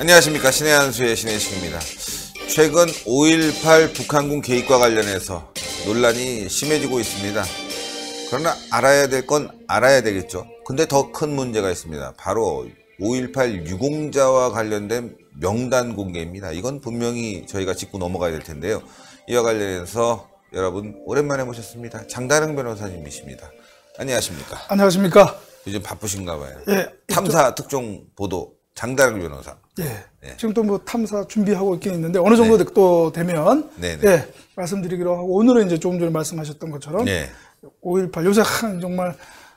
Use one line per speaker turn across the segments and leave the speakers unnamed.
안녕하십니까 신의 한수의 신의식입니다. 최근 5.18 북한군 개입과 관련해서 논란이 심해지고 있습니다. 그러나 알아야 될 건 알아야 되겠죠. 근데 더 큰 문제가 있습니다. 바로 5.18 유공자와 관련된 명단 공개입니다. 이건 분명히 저희가 짚고 넘어가야 될 텐데요. 이와 관련해서 여러분 오랜만에 모셨습니다. 장다령 변호사님이십니다. 안녕하십니까? 안녕하십니까? 요즘 바쁘신가 봐요. 예, 탐사 특종 보도 장다령 변호사.
예. 예. 지금 또 뭐 탐사 준비하고 있긴 있는데 어느 정도 네. 또 되면 네네. 네. 예, 말씀드리기로 하고 오늘은 이제 조금 전에 말씀하셨던 것처럼 네. 5.18 요새 한 정말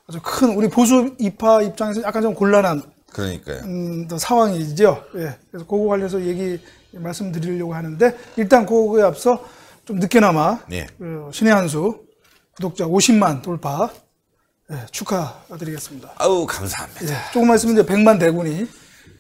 아주 큰 우리 보수 입파 입장에서 약간 좀 곤란한 그러니까요. 음, 상황이죠. 예. 그래서 그거 관련해서 얘기 말씀드리려고 하는데 일단 그거에 앞서 좀 늦게나마 예. 그 신의 한수 구독자 50만 돌파 예, 축하드리겠습니다.
아우 감사합니다.
예, 조금만 있으면 이제 100만 대군이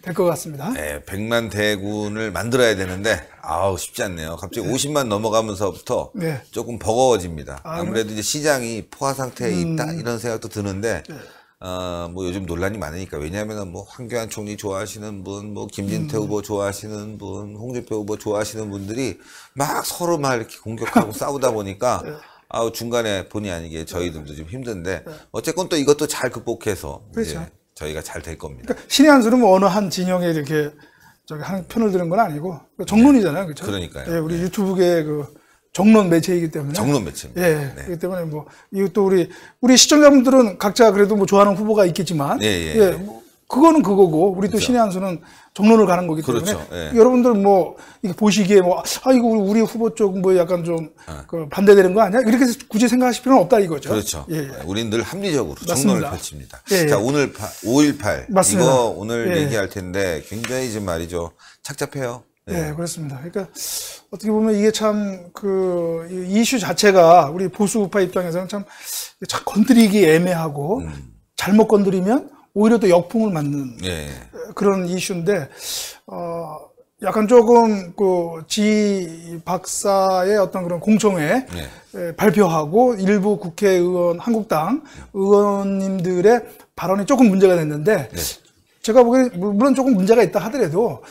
될것 같습니다. 네,
100만 대군을 만들어야 되는데 아우 쉽지 않네요. 갑자기 네. 50만 넘어가면서부터 네. 조금 버거워집니다. 아, 무래도 이제 시장이 포화 상태에 음. 있다 이런 생각도 드는데 네. 어, 뭐 요즘 논란이 많으니까 왜냐하면 뭐 황교안 총리 좋아하시는 분, 뭐 김진태 음. 후보 좋아하시는 분, 홍준표 후보 좋아하시는 분들이 막 서로 막 이렇게 공격하고 싸우다 보니까 네. 아우 중간에 본의 아니게 저희들도 좀 힘든데 네. 어쨌건 또 이것도 잘 극복해서 그렇죠. 이제 저희가 잘 될 겁니다.
그러니까 신의 한 수는 뭐 어느 한 진영에 이렇게 저기 한 편을 드는 건 아니고 그러니까 정론이잖아요, 그렇죠? 그러니까요. 예, 우리 네. 유튜브계 그 정론 매체이기 때문에 정론 매체입니다. 예, 네. 그렇기 때문에 뭐 이것도 우리 우리 시청자분들은 각자 그래도 뭐 좋아하는 후보가 있겠지만 네, 예, 예. 예뭐 네. 그거는 그거고 우리 또 그렇죠. 신의 한 수는 정론을 가는 거기 때문에 그렇죠. 예. 여러분들 뭐 보시기에 뭐 아 이거 우리 후보 쪽 뭐 약간 좀 예. 그 반대되는 거 아니야? 이렇게 해서 굳이 생각하실 필요는 없다 이거죠. 그렇죠.
예, 예. 예 우린 늘 합리적으로 맞습니다. 정론을 펼칩니다. 예, 예. 자 오늘 5.18 맞습니다. 이거 오늘 얘기할 텐데 굉장히 지금 말이죠 착잡해요.
네. 예, 그렇습니다. 그러니까 어떻게 보면 이게 참 그 이슈 자체가 우리 보수 우파 입장에서는 참, 참 건드리기 애매하고 음. 잘못 건드리면 오히려 더 역풍을 맞는 예. 그런 이슈인데 어 약간 조금 그 지 박사의 어떤 그런 공청회 예. 발표하고 일부 국회의원 한국당 의원님들의 발언이 조금 문제가 됐는데 예. 제가 보기엔 뭐 물론 조금 문제가 있다 하더라도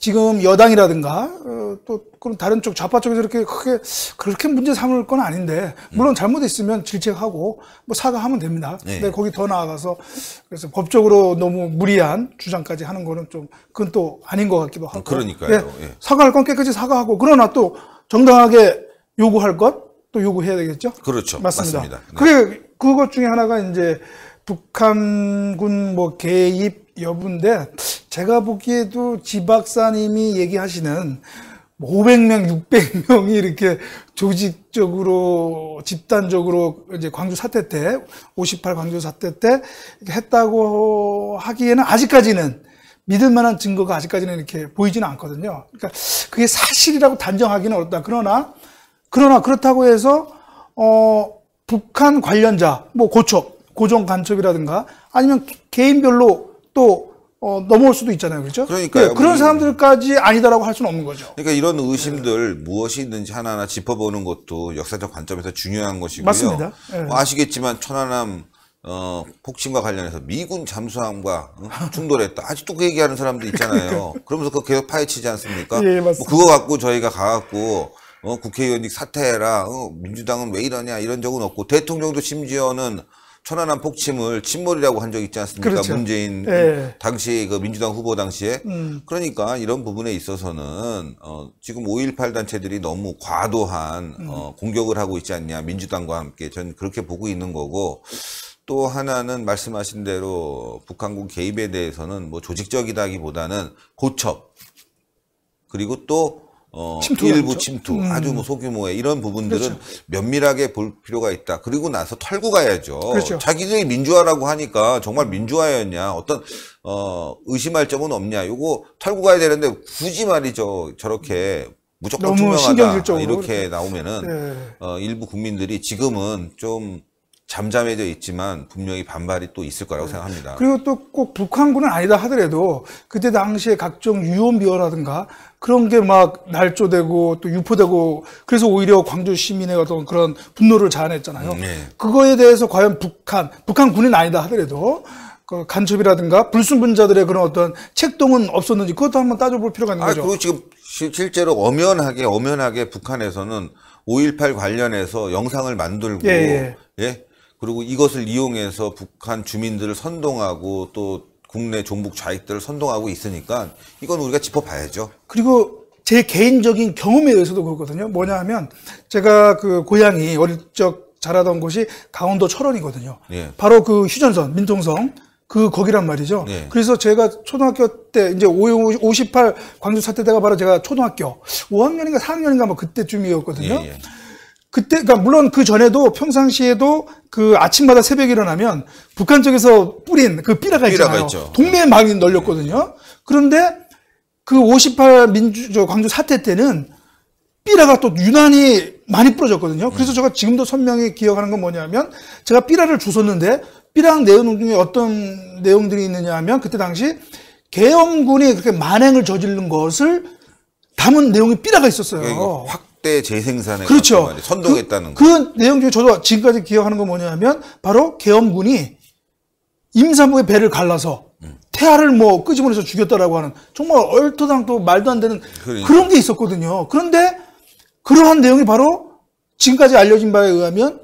지금 여당이라든가 어, 또 그런 다른 쪽 좌파 쪽에서 이렇게 크게 그렇게 문제 삼을 건 아닌데 물론 잘못했으면 질책하고 뭐 사과하면 됩니다. 네. 근데 거기 더 나아가서 그래서 법적으로 너무 무리한 주장까지 하는 거는 좀 그건 또 아닌 것 같기도 하고. 그러니까요. 예. 예. 사과할 건 깨끗이 사과하고 그러나 또 정당하게 요구할 것 또 요구해야 되겠죠.
그렇죠. 맞습니다. 맞습니다. 네.
그게 그것 중에 하나가 이제 북한군 뭐 개입 여부인데 제가 보기에도 지 박사님이 얘기하시는 500명, 600명이 이렇게 조직적으로, 집단적으로 이제 광주 사태 때, 58 광주 사태 때 했다고 하기에는 아직까지는 믿을 만한 증거가 아직까지는 이렇게 보이지는 않거든요. 그러니까 그게 사실이라고 단정하기는 어렵다. 그러나, 그러나 그렇다고 해서, 어, 북한 관련자, 뭐 고첩, 고정 간첩이라든가 아니면 개인별로 또 어, 넘어올 수도 있잖아요. 그렇죠? 그러니까 예, 그런 사람들까지 아니다라고 할 수는 없는 거죠.
그러니까 이런 의심들 네. 무엇이 있는지 하나하나 짚어보는 것도 역사적 관점에서 중요한 것이고요. 맞습니다. 네. 아시겠지만 천안함 어, 폭신과 관련해서 미군 잠수함과 충돌했다. 아직도 그 얘기하는 사람도 있잖아요. 그러면서 그거 계속 파헤치지 않습니까? 예, 맞습니다. 뭐 그거 갖고 저희가 가갖고 어, 국회의원직 사퇴해라. 어, 민주당은 왜 이러냐 이런 적은 없고 대통령도 심지어는 천안함 폭침을 침몰이라고 한 적 있지 않습니까? 그렇죠. 문재인 예. 당시 그 민주당 후보 당시에 음. 그러니까 이런 부분에 있어서는 어, 지금 5.18 단체들이 너무 과도한 음. 어, 공격을 하고 있지 않냐 민주당과 함께 저는 그렇게 보고 있는 거고 또 하나는 말씀하신 대로 북한군 개입에 대해서는 뭐 조직적이다기보다는 고첩 그리고 또 어, 일부 침투, 음. 아주 뭐 소규모의 이런 부분들은 그렇죠. 면밀하게 볼 필요가 있다. 그리고 나서 털고 가야죠. 그렇죠. 자기들이 민주화라고 하니까 정말 민주화였냐, 어떤 어, 의심할 점은 없냐, 이거 털고 가야 되는데 굳이 말이죠. 저렇게 무조건 투명하다 이렇게 렇게 나오면은 네. 어, 일부 국민들이 지금은 좀 잠잠해져 있지만 분명히 반발이 또 있을 거라고 네. 생각합니다. 그리고
또 꼭 북한군은 아니다 하더라도 그때 당시에 각종 유언비어라든가 그런 게 막 날조되고 또 유포되고 그래서 오히려 광주 시민의 어떤 그런 분노를 자아냈잖아요. 네. 그거에 대해서 과연 북한, 북한군은 아니다 하더라도 그 간첩이라든가 불순분자들의 그런 어떤 책동은 없었는지 그것도 한번 따져볼 필요가 있는 아, 거죠. 그리고 지금
시, 실제로 엄연하게 엄연하게 북한에서는 5.18 관련해서 영상을 만들고 예, 예. 예? 그리고 이것을 이용해서 북한 주민들을 선동하고 또 국내 종북 좌익들을 선동하고 있으니까 이건 우리가 짚어봐야죠.
그리고 제 개인적인 경험에 의해서도 그렇거든요. 뭐냐 하면 제가 그 고향이 어릴 적 자라던 곳이 강원도 철원이거든요. 예. 바로 그 휴전선, 민통성. 그 거기란 말이죠. 예. 그래서 제가 초등학교 때 이제 58 광주 사태 때가 바로 제가 초등학교 5학년인가 4학년인가 뭐 그때쯤이었거든요. 예, 예. 그때, 그러니까 물론 그 전에도 평상시에도 그 아침마다 새벽 에 일어나면 북한 쪽에서 뿌린 그 삐라가 있잖아요. 삐라가 동네에 네. 많이 널렸거든요. 그런데 그 58 민주 저 광주 사태 때는 삐라가 또 유난히 많이 뿌러졌거든요 음. 그래서 제가 지금도 선명히 기억하는 건 뭐냐면 제가 삐라를 주었는데 삐랑 내용 중에 어떤 내용들이 있느냐 하면 그때 당시 계엄군이 그렇게 만행을 저지른 것을 담은 내용이 삐라가 있었어요. 예, 확
역대 재생산에 그렇죠. 선동했다는 그,
거. 그 내용 중에 저도 지금까지 기억하는 건 뭐냐면 바로 계엄군이 임산부의 배를 갈라서 음. 태아를 뭐 끄집어내서 죽였다라고 하는 정말 얼토당토 말도 안 되는 그러니까. 그런 게 있었거든요. 그런데 그러한 내용이 바로 지금까지 알려진 바에 의하면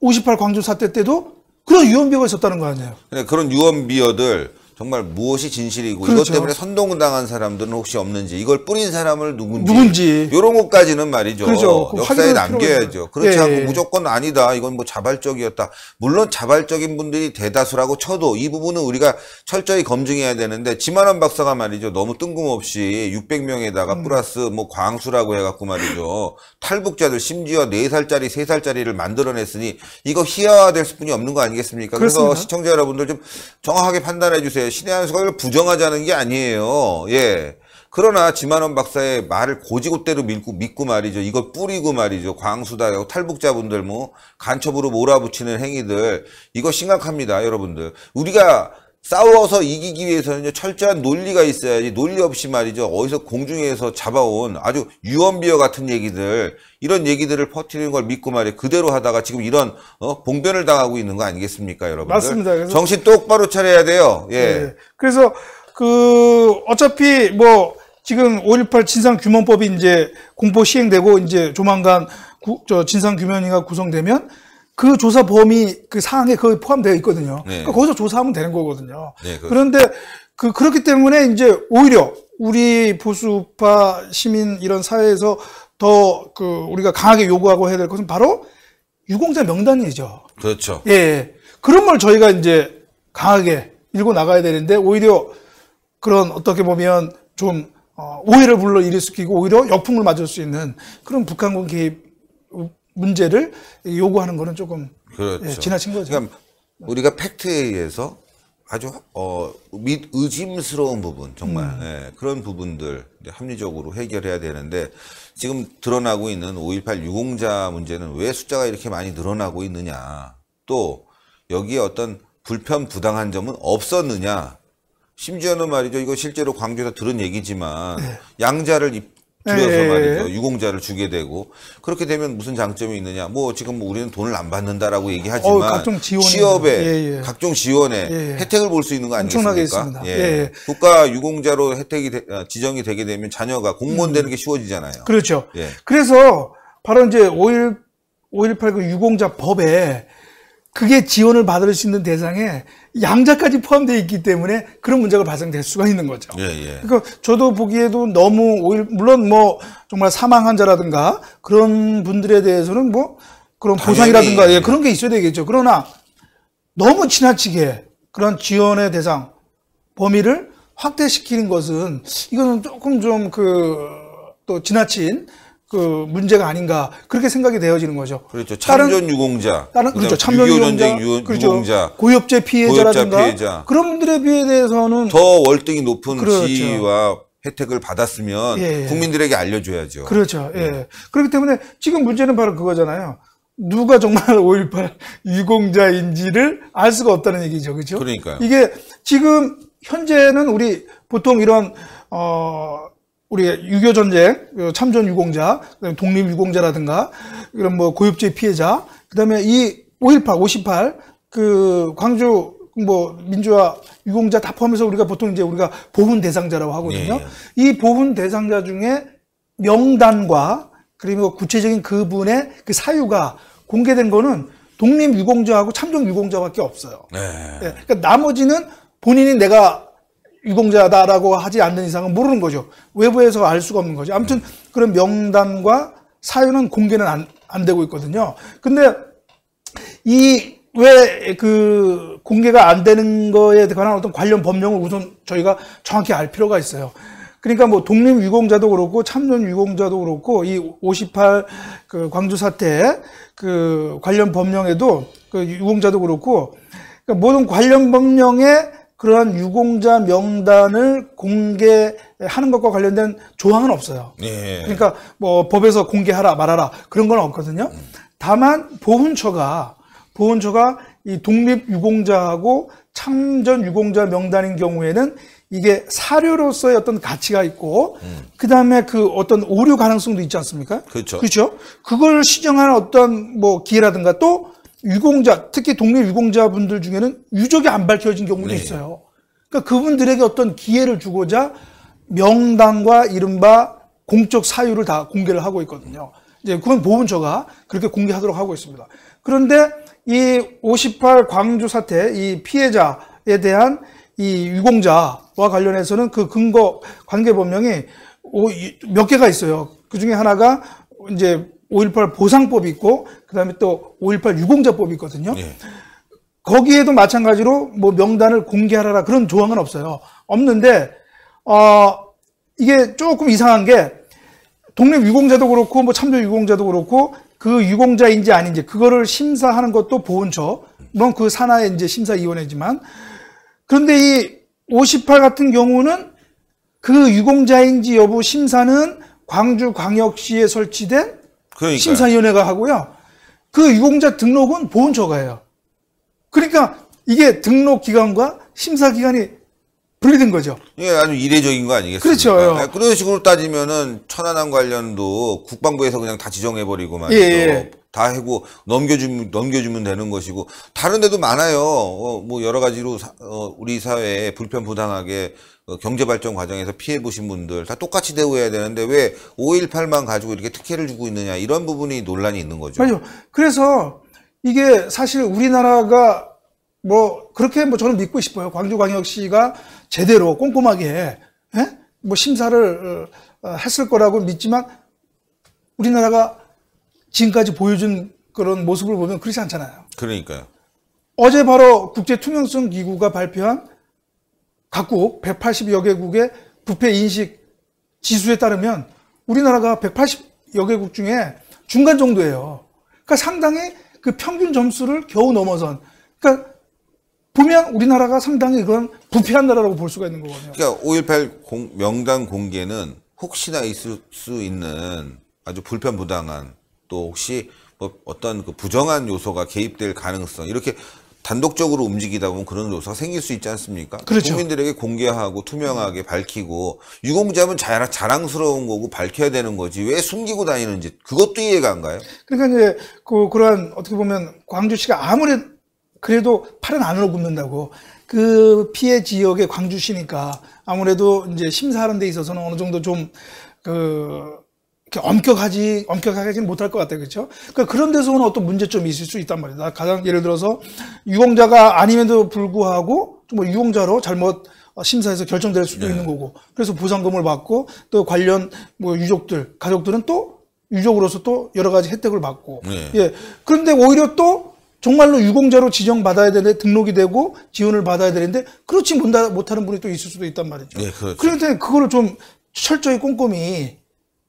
58 광주 사태 때도 그런 유언비어가 있었다는 거 아니에요.
그러니까 그런 유언비어들 정말 무엇이 진실이고 그렇죠. 이것 때문에 선동당한 사람들은 혹시 없는지 이걸 뿌린 사람을 누군지, 누군지. 이런 것까지는 말이죠. 그렇죠. 역사에 남겨야죠. 그렇지 예. 않고 예. 무조건 아니다. 이건 뭐 자발적이었다. 물론 자발적인 분들이 대다수라고 쳐도 이 부분은 우리가 철저히 검증해야 되는데 지만원 박사가 말이죠. 너무 뜬금없이 600명에다가 음. 플러스 뭐 광수라고 해갖고 말이죠. 탈북자들 심지어 4살짜리, 3살짜리를 만들어냈으니 이거 희화화될 수뿐이 없는 거 아니겠습니까? 그렇습니다. 그래서 시청자 여러분들 좀 정확하게 판단해 주세요. 신의 한수가 부정하자는 게 아니에요. 예. 그러나 지만원 박사의 말을 고지고대로 믿고, 믿고 말이죠. 이걸 뿌리고 말이죠. 광수다, 탈북자분들, 뭐, 간첩으로 몰아붙이는 행위들. 이거 심각합니다, 여러분들. 우리가 싸워서 이기기 위해서는 철저한 논리가 있어야지 논리 없이 말이죠. 어디서 공중에서 잡아온 아주 유언비어 같은 얘기들 이런 얘기들을 퍼뜨리는 걸 믿고 말이에요. 그대로 하다가 지금 이런 어? 봉변을 당하고 있는 거 아니겠습니까 여러분들. 맞습니다. 정신 똑바로 차려야 돼요. 예. 네.
그래서 그 어차피 뭐 지금 5.18 진상규명법이 이제 공포 시행되고 이제 조만간 구, 저 진상규명위가 구성되면 그 조사 범위 그상황에 거의 포함되어 있거든요. 네. 그러니까 거기서 조사하면 되는 거거든요. 네, 그런데 그 그렇기 때문에 이제 오히려 우리 보수파 시민 이런 사회에서 더 그 우리가 강하게 요구하고 해야 될 것은 바로 유공자 명단이죠. 그렇죠. 예. 예. 그런 걸 저희가 이제 강하게 읽고 나가야 되는데 오히려 그런 어떻게 보면 좀 어, 오해를 불러 일으키고 오히려 역풍을 맞을 수 있는 그런 북한군 개입 문제를 요구하는 거는 조금
예, 그렇죠. 예, 지나친 거죠. 그러니까 우리가 팩트에 의해서 아주 어, 및 의심스러운 부분 정말 음. 예, 그런 부분들 합리적으로 해결해야 되는데 지금 드러나고 있는 5.18 유공자 문제는 왜 숫자가 이렇게 많이 늘어나고 있느냐 또 여기에 어떤 불편 부당한 점은 없었느냐 심지어는 말이죠 이거 실제로 광주에서 들은 얘기지만 네. 양자를 줄여서 예, 예, 말이죠. 유공자를 주게 되고 그렇게 되면 무슨 장점이 있느냐? 뭐 지금 우리는 돈을 안 받는다라고 얘기하지만 어, 각종 취업에 예, 예. 각종 지원에 예, 예.
혜택을 볼 수 있는 거 아니겠습니까? 예.
국가 유공자로 혜택이 되, 어, 지정이 되게 되면 자녀가 공무원 음. 되는 게 쉬워지잖아요.
그렇죠. 그래서 바로 이제 5.18 5 1그 유공자 법에 그게 지원을 받을 수 있는 대상에 양자까지 포함되어 있기 때문에 그런 문제가 발생될 수가 있는 거죠. 예, 예. 그러니까 저도 보기에도 너무 오일 물론 뭐 정말 사망 환자라든가 그런 분들에 대해서는 뭐 그런 보상이라든가 예, 예, 그런 게 있어야 되겠죠. 그러나 너무 지나치게 그런 지원의 대상 범위를 확대시키는 것은 이거는 조금 좀 그 또 지나친 그 문제가 아닌가 그렇게 생각이 되어지는 거죠. 그렇죠. 참전 유공자. 다른 그렇죠. 참전 유공자, 그렇죠. 유공자 그렇죠. 고엽제 피해자라든가 피해자. 그런 분들에 비해 대해서는 더
월등히 높은 그렇죠. 지위와 혜택을 받았으면 예, 예. 국민들에게 알려줘야죠. 그렇죠.
예. 예. 그렇기 때문에 지금 문제는 바로 그거잖아요. 누가 정말 5.18 유공자인지를 알 수가 없다는 얘기죠. 그렇죠? 그러니까요. 이게 지금 현재는 우리 보통 이런 어 우리의 유교 전쟁, 그 참전 유공자, 그 독립 유공자라든가 이런 뭐 고엽제 피해자, 그다음에 이 5.18, 58, 그 광주 뭐 민주화 유공자 다 포함해서 우리가 보통 이제 우리가 보훈 대상자라고 하거든요. 예. 이 보훈 대상자 중에 명단과 그리고 구체적인 그분의 그 사유가 공개된 거는 독립 유공자하고 참전 유공자밖에 없어요. 예. 예. 그러니까 나머지는 본인이 내가 유공자다라고 하지 않는 이상은 모르는 거죠. 외부에서 알 수가 없는 거죠. 아무튼 그런 명단과 사유는 공개는 안, 안 되고 있거든요. 근데 이 왜 그 공개가 안 되는 거에 관한 어떤 관련 법령을 우선 저희가 정확히 알 필요가 있어요. 그러니까 뭐 독립 유공자도 그렇고 참전 유공자도 그렇고 이 58 그 광주 사태 그 관련 법령에도 그 유공자도 그렇고 그러니까 모든 관련 법령에 그러한 유공자 명단을 공개하는 것과 관련된 조항은 없어요. 예. 그러니까 뭐 법에서 공개하라 말하라 그런 건 없거든요. 음. 다만 보훈처가 보훈처가 이 독립 유공자하고 참전 유공자 명단인 경우에는 이게 사료로서의 어떤 가치가 있고 음. 그다음에 그 어떤 오류 가능성도 있지 않습니까? 그렇죠. 그렇죠. 그걸 시정하는 어떤 뭐 기회라든가 또 유공자, 특히 독립 유공자분들 중에는 유족이 안 밝혀진 경우도 네. 있어요. 그러니까 그분들에게 어떤 기회를 주고자 명단과 이른바 공적 사유를 다 공개를 하고 있거든요. 이제 그건 보훈처가 그렇게 공개하도록 하고 있습니다. 그런데 이 58 광주 사태 이 피해자에 대한 이 유공자와 관련해서는 그 근거 관계 법령이 몇 개가 있어요. 그 중에 하나가 이제 5.18 보상법이 있고 그다음에 또 5.18 유공자법이 있거든요. 예. 거기에도 마찬가지로 뭐 명단을 공개하라 그런 조항은 없어요. 없는데 어 이게 조금 이상한 게 독립 유공자도 그렇고 뭐 참조 유공자도 그렇고 그 유공자인지 아닌지 그거를 심사하는 것도 보훈처 물론 그 산하의 이제 심사위원회지만 그런데 이 58 같은 경우는 그 유공자인지 여부 심사는 광주광역시에 설치된
그러니까요. 심사위원회가
하고요. 그 유공자 등록은 보훈처가 해요. 그러니까 이게 등록 기간과 심사 기간이 분리된 거죠.
이게 아주 이례적인 거 아니겠습니까? 그렇죠. 네,
그런 식으로 따지면은
천안함 관련도 국방부에서 그냥 다 지정해버리고 만 예, 예. 다해고 넘겨주면 넘겨주면 되는 것이고 다른 데도 많아요. 어, 뭐 여러 가지로 사, 어, 우리 사회에 불편 부당하게 어, 경제 발전 과정에서 피해 보신 분들 다 똑같이 대우해야 되는데 왜 5.18만 가지고 이렇게 특혜를 주고 있느냐 이런 부분이 논란이 있는 거죠.
맞아요. 그래서 이게 사실 우리나라가 뭐 그렇게 뭐 저는 믿고 싶어요. 광주광역시가 제대로 꼼꼼하게 예? 뭐 심사를 어, 어, 했을 거라고 믿지만 우리나라가 지금까지 보여준 그런 모습을 보면 그렇지 않잖아요. 그러니까요. 어제 바로 국제투명성기구가 발표한 각국 180여 개국의 부패 인식 지수에 따르면 우리나라가 180여 개국 중에 중간 정도예요. 그러니까 상당히 그 평균 점수를 겨우 넘어선 그러니까 보면 우리나라가 상당히 그건 부패한 나라라고 볼 수가 있는 거거든요.
그러니까 5.18 공, 명단 공개는 혹시나 있을 수 있는 아주 불편부당한 또 혹시 뭐 어떤 그 부정한 요소가 개입될 가능성 이렇게 단독적으로 움직이다 보면 그런 요소가 생길 수 있지 않습니까? 그렇죠. 국민들에게 공개하고 투명하게 밝히고 유공자면 자랑, 자랑스러운 거고 밝혀야 되는 거지 왜 숨기고 다니는지 그것도 이해가 안 가요.
그러니까 이제 그 그러한 어떻게 보면 광주시가 아무리 그래도 팔은 안으로 굽는다고 그 피해 지역의 광주시니까 아무래도 이제 심사하는 데 있어서는 어느 정도 좀그 이렇게 엄격하지 엄격하게는 못할 것 같아요, 그렇죠? 그러니까 그런 데서 는 어떤 문제점이 있을 수 있단 말이다. 가장 예를 들어서 유공자가 아니면도 불구하고 뭐 유공자로 잘못 어, 심사해서 결정될 수도 네. 있는 거고, 그래서 보상금을 받고 또 관련 뭐 유족들 가족들은 또 유족으로서 또 여러 가지 혜택을 받고, 네. 예. 그런데 오히려 또 정말로 유공자로 지정받아야 되는데 등록이 되고 지원을 받아야 되는데 그렇지 못하는 분이 또 있을 수도 있단 말이죠. 네, 그렇죠. 그런데 그거를 좀 철저히 꼼꼼히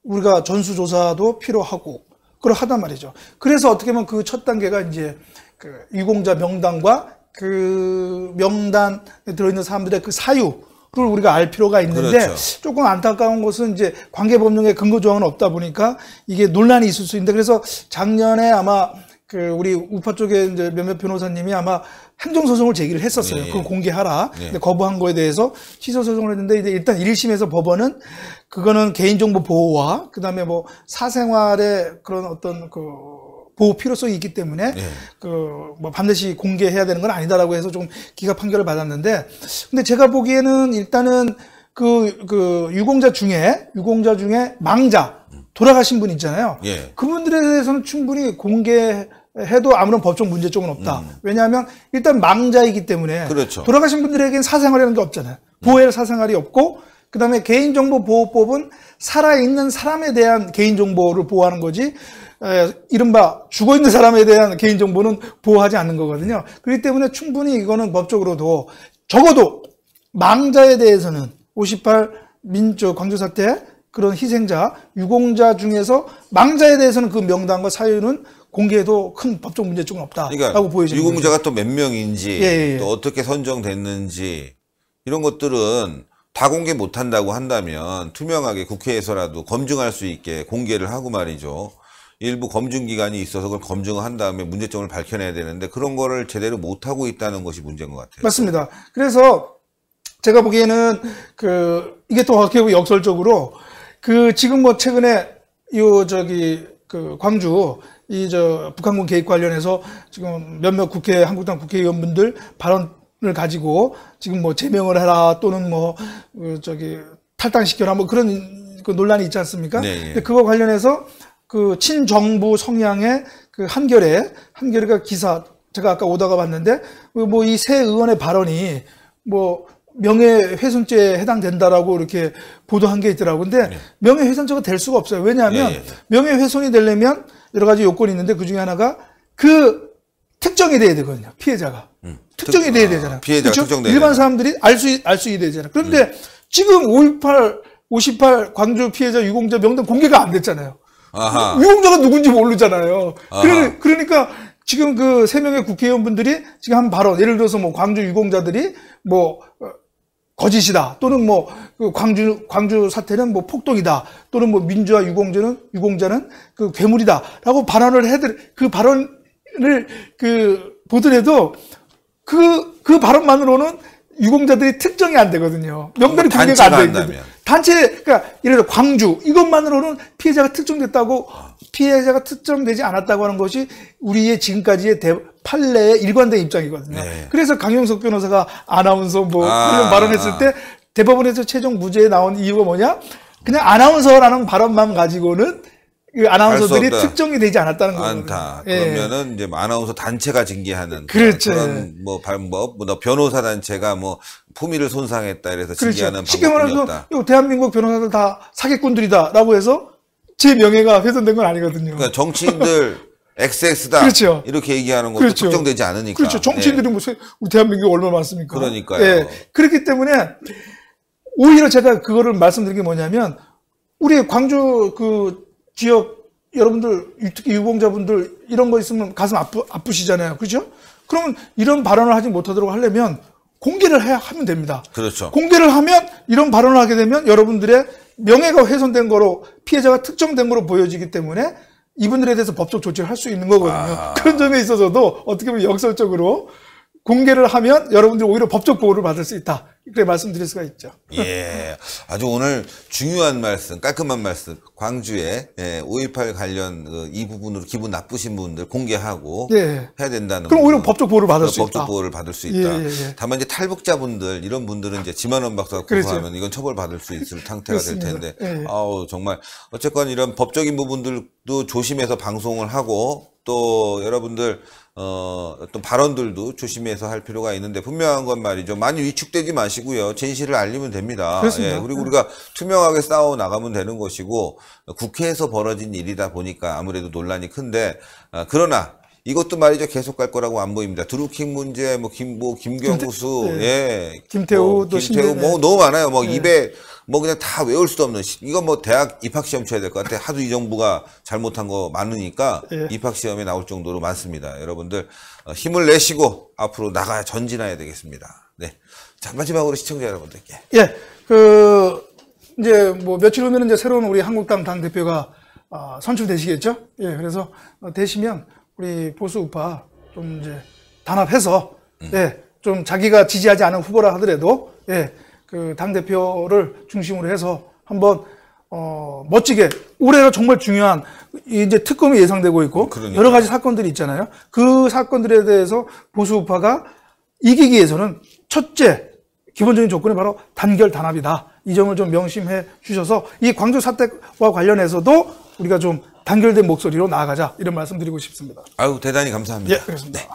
우리가 전수조사도 필요하고 그러하단 말이죠. 그래서 어떻게 보면 그 첫 단계가 이제 그 유공자 명단과 그 명단에 들어있는 사람들의 그 사유 를 우리가 알 필요가 있는데 그렇죠. 조금 안타까운 것은 이제 관계 법령에 근거 조항은 없다 보니까 이게 논란이 있을 수 있는데 그래서 작년에 아마 그 우리 우파 쪽에 이제 몇몇 변호사님이 아마 행정 소송을 제기를 했었어요. 예. 그걸 공개하라. 예. 근데 거부한 거에 대해서 취소 소송을 했는데 이제 일단 1심에서 법원은 그거는 개인정보 보호와 그다음에 뭐 사생활의 그런 어떤 그 보호 필요성이 있기 때문에 네. 예. 그뭐 반드시 공개해야 되는 건 아니다라고 해서 좀 기각 판결을 받았는데 근데 제가 보기에는 일단은 그, 그, 유공자 중에, 유공자 중에 망자, 돌아가신 분 있잖아요. 예. 그분들에 대해서는 충분히 공개해도 아무런 법적 문제점은 없다. 음. 왜냐하면 일단 망자이기 때문에. 그렇죠. 돌아가신 분들에게는 사생활이라는 게 없잖아요. 음. 보호할 음. 사생활이 없고, 그 다음에 개인정보보호법은 살아있는 사람에 대한 개인정보를 보호하는 거지 에, 이른바 죽어있는 사람에 대한 개인정보는 보호하지 않는 거거든요. 그렇기 때문에 충분히 이거는 법적으로도 적어도 망자에 대해서는 58 민주 광주사태 그런 희생자, 유공자 중에서 망자에 대해서는 그 명단과 사유는 공개해도 큰 법적 문제 점은 없다라고 그러니까 보여집니다. 유공자가
또 몇 명인지 예, 예, 예. 또 어떻게 선정됐는지 이런 것들은 다 공개 못한다고 한다면 투명하게 국회에서라도 검증할 수 있게 공개를 하고 말이죠. 일부 검증 기관이 있어서 그걸 검증한 다음에 문제점을 밝혀내야 되는데 그런 거를 제대로 못하고 있다는 것이 문제인
것 같아요. 맞습니다. 그래서 제가 보기에는 그 이게 또 어떻게 보면 역설적으로 그 지금 뭐 최근에 요 저기 그 광주 이 저 북한군 개입 관련해서 지금 몇몇 국회 한국당 국회의원분들 발언 을 가지고 지금 뭐 제명을 해라 또는 뭐 그 저기 탈당시켜라 뭐 그런 그 논란이 있지 않습니까? 네, 예. 근데 그거 관련해서 그 친정부 성향의 그 한결에 한결이가 기사 제가 아까 오다가 봤는데 그 뭐이 새 의원의 발언이 뭐 명예훼손죄에 해당된다라고 이렇게 보도한 게 있더라고. 근데 네. 명예훼손죄가 될 수가 없어요. 왜냐하면 네, 네, 명예훼손이 되려면 여러 가지 요건이 있는데 그 중에 하나가 그 특정이 돼야 되거든요. 피해자가. 음. 특정이 특, 돼야 아, 되잖아. 피해자 특정돼. 일반 사람들이 알 수 알 수 있게 되잖아. 요 그런데 음. 지금 5.18 58 광주 피해자 유공자 명단 공개가 안 됐잖아요. 아하. 유공자가 누군지 모르잖아요. 그래, 그러니까 지금 그 세 명의 국회의원분들이 지금 한 발언, 예를 들어서 뭐 광주 유공자들이 뭐 어, 거짓이다 또는 뭐 그 광주 광주 사태는 뭐 폭동이다 또는 뭐 민주화 유공자는 유공자는 그 괴물이다라고 발언을 해들 그 발언 그 보더라도 그, 그 발언만으로는 유공자들이 특정이 안 되거든요. 명단이 공개가 안 되거든요. 단체, 그러니까 예를 들어 광주 이것만으로는 피해자가 특정됐다고 피해자가 특정되지 않았다고 하는 것이 우리의 지금까지의 대, 판례의 일관된 입장이거든요. 네. 그래서 강용석 변호사가 아나운서 뭐 아. 이런 발언했을 때 대법원에서 최종 무죄에 나온 이유가 뭐냐? 그냥 아나운서라는 발언만 가지고는 그 아나운서들이 특정이 되지 않았다는 거거든
예. 그러면은 이제 뭐 아나운서 단체가 징계하는 그렇죠. 예. 그런 뭐 방법, 뭐 변호사 단체가 뭐 품위를 손상했다 이래서 그렇죠. 징계하는 그렇죠. 방법이 없다.
이 대한민국 변호사들 다 사기꾼들이다라고 해서 제 명예가 훼손된 건 아니거든요. 그러니까
정치인들 XX다. 그렇죠. 이렇게 얘기하는 것도 그렇죠. 특정되지 않으니까. 그렇죠. 예. 정치인들이
예. 뭐대한민국 얼마나 많습니까? 그러니까요. 예. 그렇기 때문에 오히려 제가 그거를 말씀드린 게 뭐냐면 우리 광주 그 지역 여러분들 특히 유공자분들 이런 거 있으면 가슴 아프, 아프시잖아요. 그죠? 그러면 이런 발언을 하지 못하도록 하려면 공개를 해야 하면 됩니다. 그렇죠. 공개를 하면 이런 발언을 하게 되면 여러분들의 명예가 훼손된 거로 피해자가 특정된 거로 보여지기 때문에 이분들에 대해서 법적 조치를 할 수 있는 거거든요. 아... 그런 점에 있어서도 어떻게 보면 역설적으로 공개를 하면 여러분들이 오히려 법적 보호를 받을 수 있다. 그렇게 말씀드릴 수가 있죠.
예. 아주 오늘 중요한 말씀, 깔끔한 말씀. 광주에 예, 5.18 관련 그 이 부분으로 기분 나쁘신 분들 공개하고 예. 해야 된다는. 그럼 오히려 법적 보호를 받을 어, 수 법적 있다. 보호를 받을 수 있다. 예, 예, 예. 다만 이제 탈북자분들 이런 분들은 이제 지만원 박사가 고소하면 그렇죠. 이건 처벌받을 수 있을 상태가 될 텐데. 예. 아우 정말 어쨌건 이런 법적인 부분들도 조심해서 방송을 하고 또 여러분들 어, 어떤 발언들도 조심해서 할 필요가 있는데 분명한 건 말이죠. 많이 위축되지 마시고요. 진실을 알리면 됩니다. 그렇습니다. 예, 그리고 네. 우리가 투명하게 싸워 나가면 되는 것이고 국회에서 벌어진 일이다 보니까 아무래도 논란이 큰데 어, 그러나 이것도 말이죠 계속 갈 거라고 안 보입니다. 드루킹 문제, 뭐 김보, 뭐 김경수, 김태, 네. 예, 김태우도 뭐, 김태우 뭐 너무 많아요. 뭐 예. 네. 입에 뭐 그냥 다 외울 수도 없는 이거 뭐 대학 입학 시험 쳐야 될 것 같아. 하도 이 정부가 잘못한 거 많으니까 예. 입학 시험에 나올 정도로 많습니다. 여러분들 어, 힘을 내시고 앞으로 나가 전진해야 되겠습니다. 네. 자 마지막으로 시청자 여러분들께.
예. 그 이제 뭐 며칠 후면 이제 새로운 우리 한국당 당 대표가 어, 아, 선출되시겠죠? 예. 그래서 어, 되시면 우리 보수 우파 좀 이제 단합해서 음. 예. 좀 자기가 지지하지 않은 후보라 하더라도 예. 그당 대표를 중심으로 해서 한번 어, 멋지게 올해가 정말 중요한 이제 특검이 예상되고 있고 그러니까. 여러 가지 사건들이 있잖아요. 그 사건들에 대해서 보수 우파가 이기기 위해서는 첫째 기본적인 조건이 바로 단결 단합이다. 이 점을 좀 명심해 주셔서 이 광주 사태와 관련해서도 우리가 좀 단결된 목소리로 나아가자 이런 말씀드리고 싶습니다.
아유 대단히 감사합니다. 예, 그렇습니다. 네.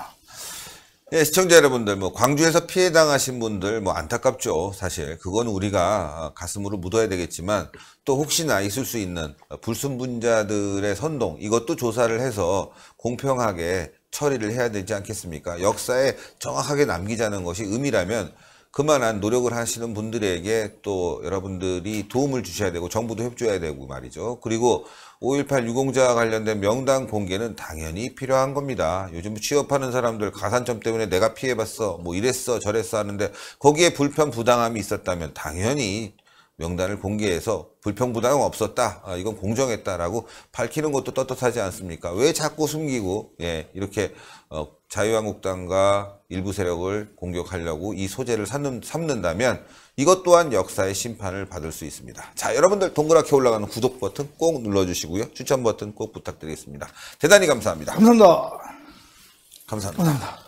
예, 시청자 여러분들, 뭐 광주에서 피해 당하신 분들 뭐 안타깝죠. 사실 그건 우리가 가슴으로 묻어야 되겠지만 또 혹시나 있을 수 있는 불순분자들의 선동 이것도 조사를 해서 공평하게 처리를 해야 되지 않겠습니까? 역사에 정확하게 남기자는 것이 의미라면 그만한 노력을 하시는 분들에게 또 여러분들이 도움을 주셔야 되고 정부도 협조해야 되고 말이죠. 그리고 5.18 유공자 관련된 명단 공개는 당연히 필요한 겁니다. 요즘 취업하는 사람들 가산점 때문에 내가 피해봤어, 뭐 이랬어, 저랬어 하는데 거기에 불편 부당함이 있었다면 당연히 명단을 공개해서 불평부당은 없었다. 아, 이건 공정했다라고 밝히는 것도 떳떳하지 않습니까? 왜 자꾸 숨기고 예, 이렇게 어, 자유한국당과 일부 세력을 공격하려고 이 소재를 삼는, 삼는다면 이것 또한 역사의 심판을 받을 수 있습니다. 자, 여러분들 동그랗게 올라가는 구독 버튼 꼭 눌러주시고요. 추천 버튼 꼭 부탁드리겠습니다. 대단히 감사합니다. 감사합니다. 감사합니다. 감사합니다.